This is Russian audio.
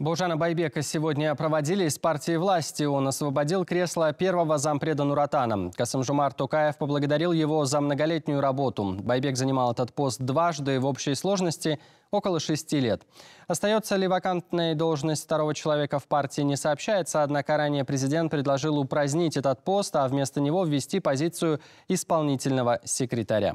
Баужана Байбека сегодня проводили из партии власти. Он освободил кресло первого зампреда Нуратана. Касымжумар Тукаев поблагодарил его за многолетнюю работу. Байбек занимал этот пост дважды в общей сложности около шести лет. Остается ли вакантная должность второго человека в партии не сообщается, однако ранее президент предложил упразднить этот пост, а вместо него ввести позицию исполнительного секретаря.